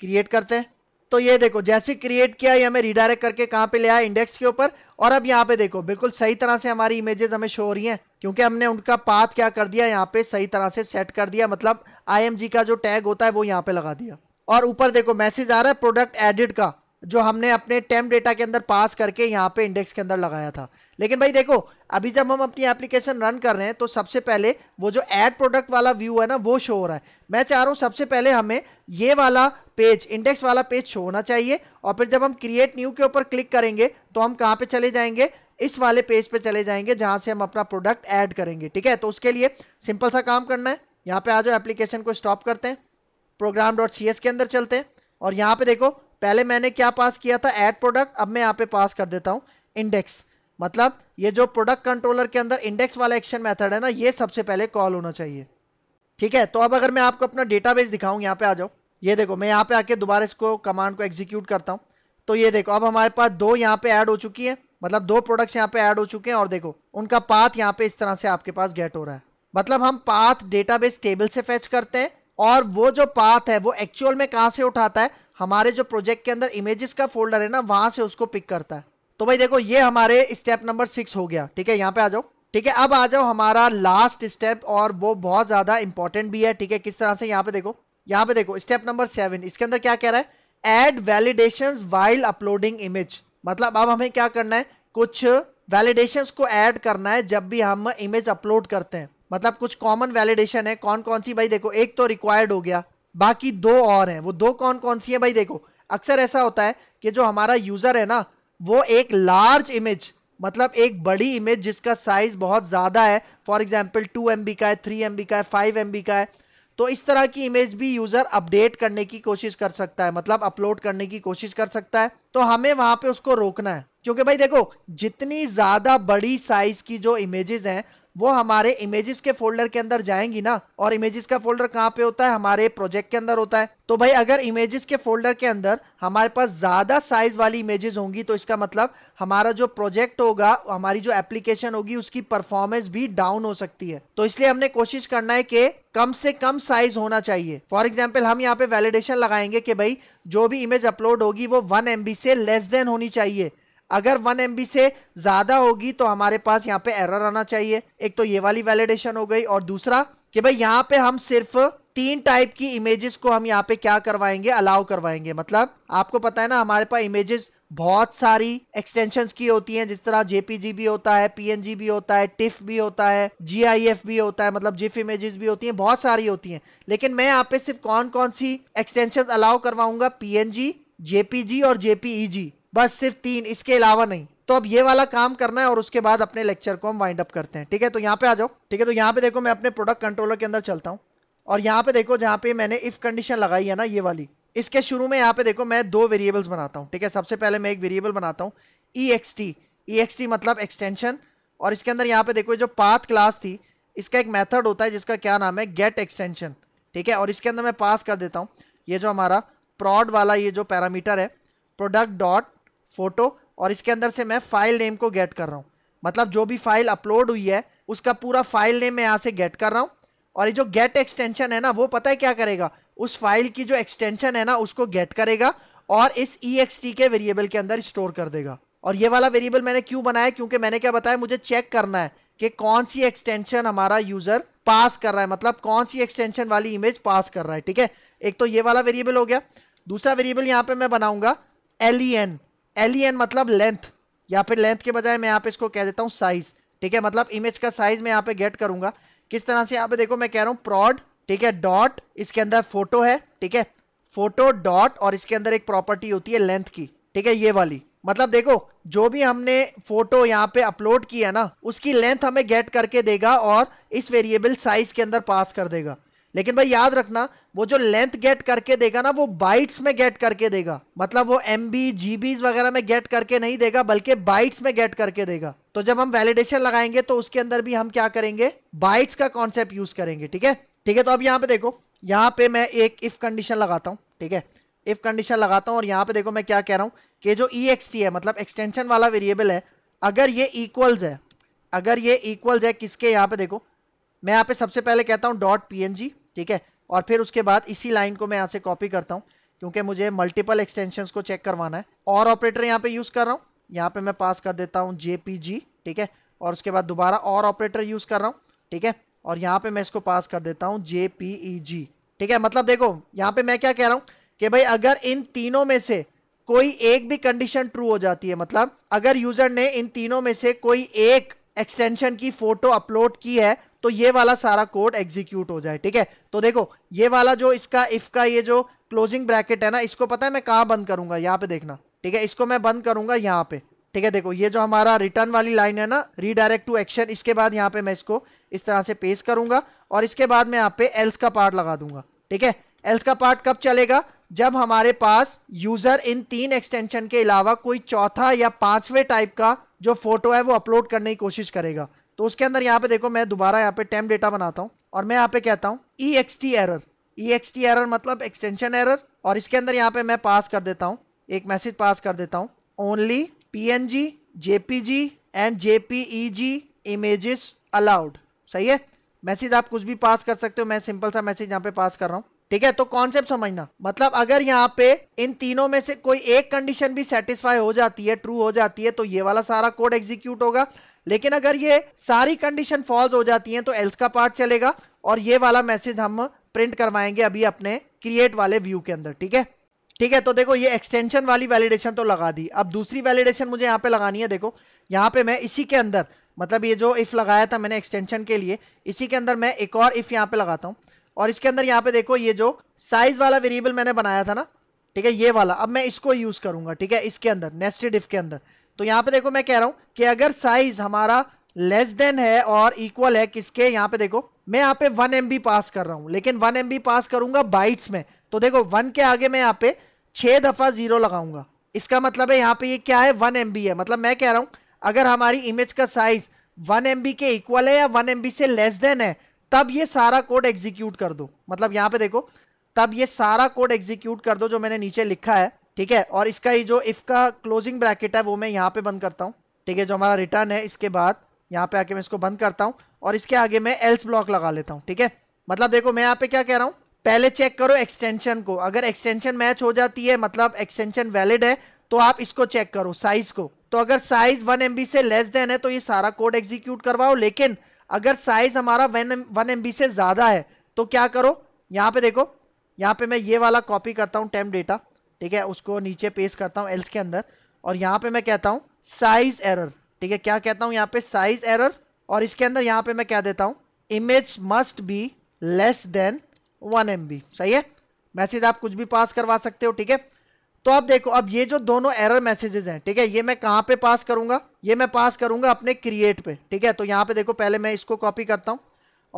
क्रिएट करते हैं तो ये देखो जैसे क्रिएट किया ये हमें रिडायरेक्ट करके कहाँ पे ले आया इंडेक्स के ऊपर और अब यहाँ पे देखो बिल्कुल सही तरह से हमारी इमेजेस हमें शो हो रही हैं क्योंकि हमने उनका पाथ क्या कर दिया यहाँ पे सही तरह से सेट कर दिया मतलब आई का जो टैग होता है वो यहाँ पे लगा दिया और ऊपर देखो मैसेज आ रहा है प्रोडक्ट एडिड का जो हमने अपने टेम डेटा के अंदर पास करके यहाँ पे इंडेक्स के अंदर लगाया था लेकिन भाई देखो अभी जब हम अपनी एप्लीकेशन रन कर रहे हैं तो सबसे पहले वो जो एड प्रोडक्ट वाला व्यू है ना वो शो हो रहा है मैं चाह रहा हूँ सबसे पहले हमें ये वाला पेज इंडेक्स वाला पेज शो होना चाहिए और फिर जब हम क्रिएट न्यू के ऊपर क्लिक करेंगे तो हम कहाँ पर चले जाएंगे इस वाले पेज पे चले जाएंगे जहाँ से हम अपना प्रोडक्ट ऐड करेंगे ठीक है तो उसके लिए सिंपल सा काम करना है यहाँ पे आ जाओ एप्लीकेशन को स्टॉप करते हैं प्रोग्राम डॉट सी एस के अंदर चलते हैं और यहाँ पे देखो पहले मैंने क्या पास किया था एड प्रोडक्ट अब मैं यहाँ पे पास कर देता हूँ इंडेक्स मतलब ये जो प्रोडक्ट कंट्रोलर के अंदर इंडेक्स वाला एक्शन मेथड है ना ये सबसे पहले कॉल होना चाहिए ठीक है तो अब अगर मैं आपको अपना डेटाबेस दिखाऊँ यहाँ पे आ जाओ ये देखो मैं यहाँ पे आके दोबारा इसको कमांड को एग्जीक्यूट करता हूँ तो ये देखो अब हमारे पास दो यहाँ पे ऐड हो चुकी है मतलब दो प्रोडक्ट्स यहाँ पे ऐड हो चुके हैं और देखो उनका पाथ यहाँ पे इस तरह से आपके पास गेट हो रहा है मतलब हम पाथ डेटाबेस टेबल से फैच करते हैं और वो जो पाथ है वो एक्चुअल में कहाँ से उठाता है हमारे जो प्रोजेक्ट के अंदर इमेजेस का फोल्डर है ना वहाँ से उसको पिक करता है तो भाई देखो ये हमारे स्टेप नंबर सिक्स हो गया ठीक है यहाँ पे आ जाओ ठीक है अब आ जाओ हमारा लास्ट स्टेप और वो बहुत ज़्यादा इंपॉर्टेंट भी है ठीक है किस तरह से यहाँ पे देखो यहाँ पे देखो स्टेप नंबर सेवन इसके अंदर क्या कह रहा है add validation while uploading image मतलब अब हमें क्या करना है कुछ वैलिडेशन को ऐड करना है जब भी हम इमेज अपलोड करते हैं मतलब कुछ कॉमन वैलिडेशन है कौन कौन सी भाई देखो एक तो रिक्वायर्ड हो गया बाकी दो और हैं वो दो कौन कौन सी है भाई देखो अक्सर ऐसा होता है कि जो हमारा यूज़र है ना वो एक लार्ज इमेज मतलब एक बड़ी इमेज जिसका साइज बहुत ज़्यादा है फॉर एग्जाम्पल टू एम का है थ्री एम का है फाइव एम का है तो इस तरह की इमेज भी यूज़र अपडेट करने की कोशिश कर सकता है मतलब अपलोड करने की कोशिश कर सकता है तो हमें वहाँ पे उसको रोकना है क्योंकि भाई देखो जितनी ज़्यादा बड़ी साइज़ की जो इमेजेस हैं वो हमारे इमेजेस के फोल्डर के अंदर जाएंगी ना और इमेजेस का फोल्डर कहाँ पे होता है हमारे प्रोजेक्ट के अंदर होता है तो भाई अगर इमेजेस के फोल्डर के अंदर हमारे पास ज़्यादा साइज वाली इमेजेस होंगी तो इसका मतलब हमारा जो प्रोजेक्ट होगा हमारी जो एप्लीकेशन होगी उसकी परफॉर्मेंस भी डाउन हो सकती है तो इसलिए हमने कोशिश करना है कि कम से कम साइज होना चाहिए फॉर एग्जाम्पल हम यहाँ पे वैलिडेशन लगाएंगे कि भाई जो भी इमेज अपलोड होगी वो वन एम से लेस देन होनी चाहिए अगर वन एम से ज़्यादा होगी तो हमारे पास यहाँ पे एरर आना चाहिए एक तो ये वाली वैलिडेशन हो गई और दूसरा कि भाई यहाँ पे हम सिर्फ तीन टाइप की इमेजेस को हम यहाँ पे क्या करवाएंगे अलाउ करवाएंगे मतलब आपको पता है ना हमारे पास इमेजेस बहुत सारी एक्सटेंशंस की होती हैं जिस तरह जेपीजी भी होता है पीएनजी भी होता है टिफ भी होता है जीआईएफ भी होता है मतलब जिफ इमेजेस भी होती हैं बहुत सारी होती हैं लेकिन मैं यहाँ पे सिर्फ कौन कौन सी एक्सटेंशन अलाउ करवाऊंगा पीएनजी जेपीजी और जेपीई बस सिर्फ तीन इसके अलावा नहीं तो अब ये वाला काम करना है और उसके बाद अपने लेक्चर को हम वाइंड अप करते हैं ठीक है तो यहाँ पे आ जाओ ठीक है तो यहाँ पे देखो मैं अपने प्रोडक्ट कंट्रोलर के अंदर चलता हूँ और यहाँ पे देखो जहाँ पे मैंने इफ़ कंडीशन लगाई है ना ये वाली इसके शुरू में यहाँ पे देखो मैं दो वेरिएबल्स बनाता हूँ ठीक है सबसे पहले मैं एक वेरिएबल बनाता हूँ E X T E X T मतलब एक्सटेंशन और इसके अंदर यहाँ पे देखो जो पाथ क्लास थी इसका एक मैथड होता है जिसका क्या नाम है गेट एक्सटेंशन ठीक है और इसके अंदर मैं पास कर देता हूँ ये जो हमारा प्रॉड वाला ये जो पैरामीटर है प्रोडक्ट डॉट फ़ोटो और इसके अंदर से मैं फाइल नेम को गेट कर रहा हूँ मतलब जो भी फाइल अपलोड हुई है उसका पूरा फाइल नेम मैं यहाँ से गेट कर रहा हूँ और ये जो गेट एक्सटेंशन है ना वो पता है क्या करेगा उस फाइल की जो एक्सटेंशन है ना उसको गेट करेगा और इस ई के वेरिएबल के अंदर स्टोर कर देगा और ये वाला वेरिएबल मैंने क्यों बनाया क्योंकि मैंने क्या बताया मुझे चेक करना है कि कौन सी एक्सटेंशन हमारा यूज़र पास कर रहा है मतलब कौन सी एक्सटेंशन वाली इमेज पास कर रहा है ठीक है एक तो ये वाला वेरिएबल हो गया दूसरा वेरिएबल यहाँ पे मैं बनाऊंगा एल ई एन एलियन e मतलब लेंथ या फिर लेंथ के बजाय मैं यहाँ पे इसको कह देता हूँ साइज ठीक है मतलब इमेज का साइज मैं यहाँ पे गेट करूंगा किस तरह से यहाँ पे देखो मैं कह रहा हूँ प्रॉड ठीक है डॉट इसके अंदर फोटो है ठीक है फोटो डॉट और इसके अंदर एक प्रॉपर्टी होती है लेंथ की ठीक है ये वाली मतलब देखो जो भी हमने फोटो यहाँ पे अपलोड किया ना उसकी लेंथ हमें गेट करके देगा और इस वेरिएबल साइज के अंदर पास कर देगा लेकिन भाई याद रखना वो जो लेंथ गेट करके देगा ना वो बाइट्स में गेट करके देगा मतलब वो एम बी जी वगैरह में गेट करके नहीं देगा बल्कि बाइट्स में गेट करके देगा तो जब हम वैलिडेशन लगाएंगे तो उसके अंदर भी हम क्या करेंगे बाइट्स का कॉन्सेप्ट यूज करेंगे ठीक है ठीक है तो अब यहाँ पे देखो यहाँ पे मैं एक इफ कंडीशन लगाता हूँ ठीक है इफ कंडीशन लगाता हूँ और यहाँ पे देखो मैं क्या कह रहा हूँ कि जो ई है मतलब एक्सटेंशन वाला वेरिएबल है अगर ये इक्वल्स है अगर ये इक्वल्स है किसके यहाँ पे देखो मैं यहाँ पे सबसे पहले कहता हूँ डॉट पी ठीक है और फिर उसके बाद इसी लाइन को मैं यहाँ से कॉपी करता हूँ क्योंकि मुझे मल्टीपल एक्सटेंशन को चेक करवाना है और ऑपरेटर यहाँ पे यूज़ कर रहा हूँ यहाँ पे मैं पास कर देता हूँ जे ठीक है और उसके बाद दोबारा और ऑपरेटर यूज़ कर रहा हूँ ठीक है और यहाँ पे मैं इसको पास कर देता हूँ जे e ठीक है मतलब देखो यहाँ पे मैं क्या कह रहा हूँ कि भाई अगर इन तीनों में से कोई एक भी कंडीशन ट्रू हो जाती है मतलब अगर यूज़र ने इन तीनों में से कोई एक एक्सटेंशन की फ़ोटो अपलोड की है तो ये वाला सारा कोड एग्जीक्यूट हो जाए ठीक है तो देखो ये वाला जो इसका इफ का ये जो क्लोजिंग ब्रैकेट है ना इसको पता है मैं कहाँ बंद करूंगा यहाँ पे देखना ठीक है इसको मैं बंद करूंगा यहाँ पे ठीक है देखो ये जो हमारा रिटर्न वाली लाइन है ना रीडायरेक्ट टू एक्शन इसके बाद यहाँ पे मैं इसको इस तरह से पेश करूंगा और इसके बाद मैं यहाँ पे एल्स का पार्ट लगा दूंगा ठीक है एल्स का पार्ट कब चलेगा जब हमारे पास यूजर इन तीन एक्सटेंशन के अलावा कोई चौथा या पांचवें टाइप का जो फोटो है वो अपलोड करने की कोशिश करेगा तो उसके अंदर यहाँ पे देखो मैं दोबारा यहाँ पे टेम डेटा बनाता हूँ और मैं यहाँ पे कहता हूँ E X T error E X T error मतलब एक्सटेंशन एरर और इसके अंदर यहाँ पे मैं पास कर देता हूँ एक मैसेज पास कर देता हूँ only P N G J P G and J P E G images allowed सही है मैसेज आप कुछ भी पास कर सकते हो मैं सिंपल सा मैसेज यहाँ पे पास कर रहा हूँ ठीक है तो कॉन्सेप्ट समझना मतलब अगर यहाँ पे इन तीनों में से कोई एक कंडीशन भी सेटिस्फाई हो जाती है ट्रू हो जाती है तो ये वाला सारा कोड एग्जीक्यूट होगा लेकिन अगर ये सारी कंडीशन फॉल्स हो जाती है तो एल्स का पार्ट चलेगा और ये वाला मैसेज हम प्रिंट करवाएंगे अभी अपने क्रिएट वाले व्यू के अंदर ठीक है ठीक है तो देखो ये एक्सटेंशन वाली वैलिडेशन तो लगा दी अब दूसरी वैलिडेशन मुझे यहाँ पे लगानी है देखो यहाँ पे मैं इसी के अंदर मतलब ये जो इफ़ लगाया था मैंने एक्सटेंशन के लिए इसी के अंदर मैं एक और इफ़ यहाँ पे लगाता हूँ और इसके अंदर यहाँ पे देखो ये जो साइज वाला वेरिएबल मैंने बनाया था ना ठीक है ये वाला अब मैं इसको यूज करूंगा ठीक है इसके अंदर नेस्टेड इफ के अंदर तो यहाँ पे देखो मैं कह रहा हूँ कि अगर साइज हमारा लेस देन है और इक्वल है किसके यहाँ पे देखो मैं यहाँ पे वन एम पास कर रहा हूँ लेकिन वन एम पास करूंगा बाइट्स में तो देखो वन के आगे मैं यहाँ पे छह दफ़ा जीरो लगाऊंगा इसका मतलब है यहाँ पे ये क्या है वन एम है मतलब मैं कह रहा हूँ अगर हमारी इमेज का साइज वन एम के इक्वल है या वन एम से लेस देन है तब ये सारा कोड एग्जीक्यूट कर दो मतलब यहाँ पे देखो तब ये सारा कोड एग्जीक्यूट कर दो जो मैंने नीचे लिखा है ठीक है और इसका ही जो इफ का क्लोजिंग ब्रैकेट है वो मैं यहाँ पे बंद करता हूँ ठीक है जो हमारा रिटर्न है इसके बाद यहाँ पे आके मैं इसको बंद करता हूँ और इसके आगे मैं एल्स ब्लॉक लगा लेता हूँ ठीक है मतलब देखो मैं यहाँ पे क्या कह रहा हूँ पहले चेक करो एक्सटेंशन को अगर एक्सटेंशन मैच हो जाती है मतलब एक्सटेंशन वैलिड है तो आप इसको चेक करो साइज को तो अगर साइज वन एम से लेस देन है तो ये सारा कोड एग्जीक्यूट करवाओ लेकिन अगर साइज हमारा वन वन एम से ज़्यादा है तो क्या करो यहाँ पे देखो यहाँ पे मैं ये वाला कॉपी करता हूँ टेम डेटा ठीक है उसको नीचे पेश करता हूँ एल्स के अंदर और यहाँ पे मैं कहता हूँ साइज एरर ठीक है क्या कहता हूँ यहाँ पे साइज एरर और इसके अंदर यहाँ पे मैं क्या देता हूँ image must be less than one M सही है मैसेज आप कुछ भी पास करवा सकते हो ठीक है तो आप देखो अब ये जो दोनों एरर मैसेजेस हैं ठीक है ये मैं कहाँ पे पास करूँगा ये मैं पास करूँगा अपने क्रिएट पे ठीक है तो यहाँ पे देखो पहले मैं इसको कॉपी करता हूँ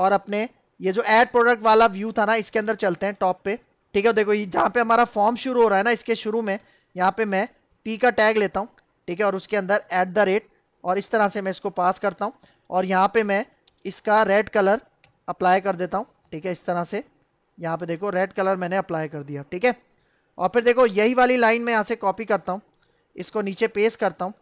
और अपने ये जो एड प्रोडक्ट वाला व्यू था ना इसके अंदर चलते हैं टॉप पे ठीक है देखो ये जहाँ पे हमारा फॉर्म शुरू हो रहा है ना इसके शुरू में यहाँ पे मैं पी का टैग लेता हूँ ठीक है और उसके अंदर एट द रेट और इस तरह से मैं इसको पास करता हूँ और यहाँ पे मैं इसका रेड कलर अप्लाई कर देता हूँ ठीक है इस तरह से यहाँ पे देखो रेड कलर मैंने अप्लाई कर दिया ठीक है और फिर देखो यही वाली लाइन मैं यहाँ से कॉपी करता हूँ इसको नीचे पेस करता हूँ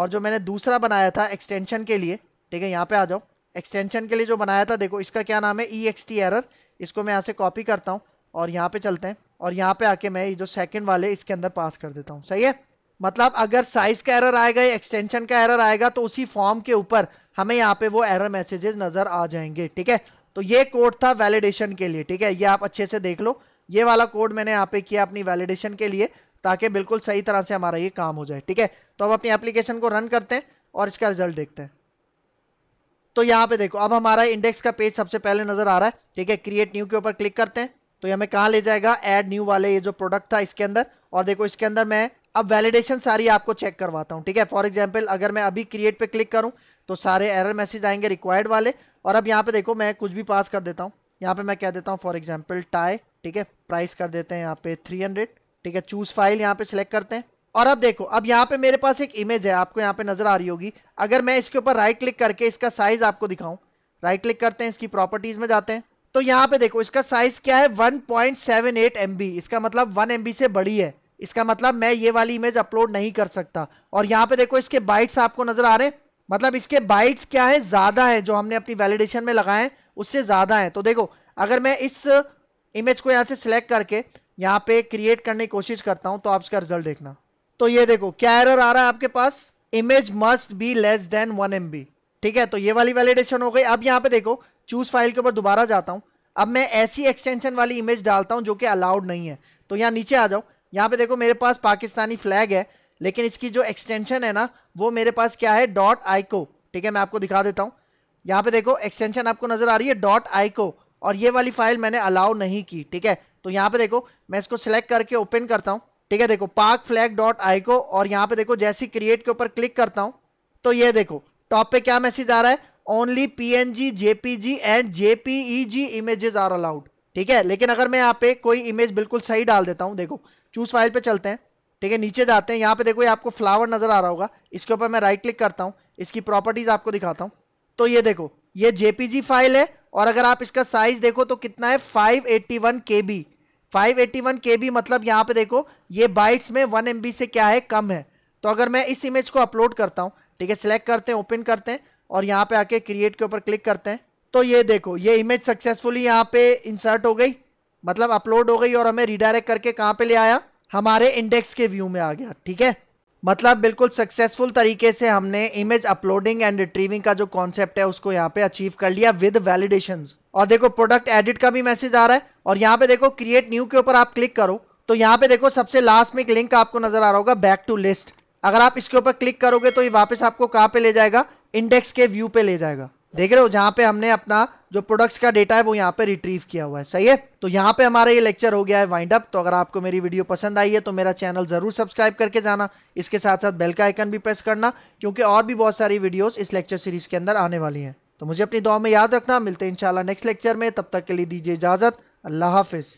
और जो मैंने दूसरा बनाया था एक्सटेंशन के लिए ठीक है यहाँ पे आ जाओ एक्सटेंशन के लिए जो बनाया था देखो इसका क्या नाम है ई एक्स टी एरर इसको मैं यहाँ से कॉपी करता हूँ और यहाँ पे चलते हैं और यहाँ पे आके मैं जो सेकंड वाले इसके अंदर पास कर देता हूँ सही है मतलब अगर साइज़ का एरर आएगा या एक्सटेंशन का एरर आएगा तो उसी फॉर्म के ऊपर हमें यहाँ पे वो एरर मैसेजेस नज़र आ जाएंगे ठीक है तो ये कोड था वैलिडेशन के लिए ठीक है ये आप अच्छे से देख लो ये वाला कोड मैंने यहाँ पे किया अपनी वैलिडेशन के लिए ताकि बिल्कुल सही तरह से हमारा ये काम हो जाए ठीक है तो अब अपनी एप्लीकेशन को रन करते हैं और इसका रिजल्ट देखते हैं तो यहाँ पे देखो अब हमारा इंडेक्स का पेज सबसे पहले नजर आ रहा है ठीक है क्रिएट न्यू के ऊपर क्लिक करते हैं तो ये हमें कहाँ ले जाएगा एड न्यू वाले ये जो प्रोडक्ट था इसके अंदर और देखो इसके अंदर मैं अब वैलिडेशन सारी आपको चेक करवाता हूँ ठीक है फॉर एग्जाम्पल अगर मैं अभी क्रिएट पर क्लिक करूँ तो सारे एरर मैसेज आएंगे रिक्वायर्ड वाले और अब यहाँ पे देखो मैं कुछ भी पास कर देता हूँ यहाँ पे मैं कह देता हूँ फॉर एग्जाम्पल टाई ठीक है प्राइस कर देते हैं यहाँ पे थ्री हंड्रेड ठीक है चूज फाइल यहाँ पे सिलेक्ट करते हैं और अब देखो अब यहाँ पे मेरे पास एक इमेज है आपको यहाँ पे नजर आ रही होगी अगर मैं इसके ऊपर राइट क्लिक करके इसका साइज आपको दिखाऊं राइट क्लिक करते हैं इसकी प्रॉपर्टीज में जाते हैं तो यहाँ पे देखो इसका साइज क्या है 1.78 MB इसका मतलब 1 MB से बड़ी है इसका मतलब मैं ये वाली इमेज अपलोड नहीं कर सकता और यहाँ पे देखो इसके बाइट्स आपको नजर आ रहे हैं मतलब इसके बाइट्स क्या है ज्यादा है जो हमने अपनी वैलिडेशन में लगाए उससे ज्यादा है तो देखो अगर मैं इस इमेज को यहाँ से सिलेक्ट करके यहाँ पे क्रिएट करने की कोशिश करता हूँ तो आप इसका रिजल्ट देखना तो ये देखो क्या एरर आ रहा है आपके पास image must be less than one M ठीक है तो ये वाली वैलिडेशन हो गई अब यहाँ पे देखो चूज फाइल के ऊपर दोबारा जाता हूँ अब मैं ऐसी एक्सटेंशन वाली इमेज डालता हूँ जो कि अलाउड नहीं है तो यहाँ नीचे आ जाओ यहाँ पे देखो मेरे पास पाकिस्तानी फ्लैग है लेकिन इसकी जो एक्सटेंशन है ना वो मेरे पास क्या है डॉट आइको ठीक है मैं आपको दिखा देता हूँ यहाँ पे देखो एक्सटेंशन आपको नजर आ रही है डॉट आइको और ये वाली फाइल मैंने अलाउ नहीं की ठीक है तो यहाँ पे देखो मैं इसको सिलेक्ट करके ओपन करता हूँ ठीक है देखो पार्क फ्लैग डॉट आईको और यहाँ पे देखो जैसी क्रिएट के ऊपर क्लिक करता हूँ तो ये देखो टॉप पे क्या मैसेज आ रहा है only P N G JP G and JPE G images are allowed ठीक है लेकिन अगर मैं यहाँ पे कोई इमेज बिल्कुल सही डाल देता हूँ देखो चूज फाइल पे चलते हैं ठीक है नीचे जाते हैं यहाँ पे देखो ये आपको फ्लावर नजर आ रहा होगा इसके ऊपर मैं राइट क्लिक करता हूँ इसकी प्रॉपर्टीज आपको दिखाता हूँ तो ये देखो ये जेपीजी फाइल है और अगर आप इसका साइज देखो तो कितना है 581 eighty one K B five eighty one K B मतलब यहाँ पे देखो ये बाइट्स में वन एम बी से क्या है कम है तो अगर मैं इस इमेज को अपलोड करता हूँ ठीक है सिलेक्ट करते हैं ओपन करते हैं और यहाँ पे आके क्रिएट के ऊपर क्लिक करते हैं तो ये देखो ये इमेज सक्सेसफुली यहाँ पे इंसर्ट हो गई मतलब अपलोड हो गई और हमें रिडायरेक्ट करके कहाँ पे ले आया हमारे इंडेक्स के व्यू में आ गया ठीक है मतलब बिल्कुल सक्सेसफुल तरीके से हमने इमेज अपलोडिंग एंड रिट्रीविंग का जो कॉन्सेप्ट है उसको यहाँ पे अचीव कर लिया विद वैलिडेशन और देखो प्रोडक्ट एडिट का भी मैसेज आ रहा है और यहाँ पे देखो क्रिएट न्यू के ऊपर आप क्लिक करो तो यहाँ पे देखो सबसे लास्ट में एक लिंक आपको नजर आ रहा होगा बैक टू लिस्ट अगर आप इसके ऊपर क्लिक करोगे तो ये वापस आपको कहाँ पे ले जाएगा इंडेक्स के व्यू पे ले जाएगा देख रहे हो जहाँ पे हमने अपना जो प्रोडक्ट्स का डेटा है वो यहाँ पे रिट्रीव किया हुआ है सही है तो यहाँ पे हमारा ये लेक्चर हो गया है वाइंड अप तो अगर आपको मेरी वीडियो पसंद आई है तो मेरा चैनल ज़रूर सब्सक्राइब करके जाना इसके साथ साथ बेल का आइकन भी प्रेस करना क्योंकि और भी बहुत सारी वीडियोज़ इस लेक्चर सीरीज़ के अंदर आने वाली है तो मुझे अपनी दुआ में याद रखना मिलते हैं इंशाल्लाह नेक्स्ट लेक्चर में तब तक के लिए दीजिए इजाज़त अल्लाह हाफिज़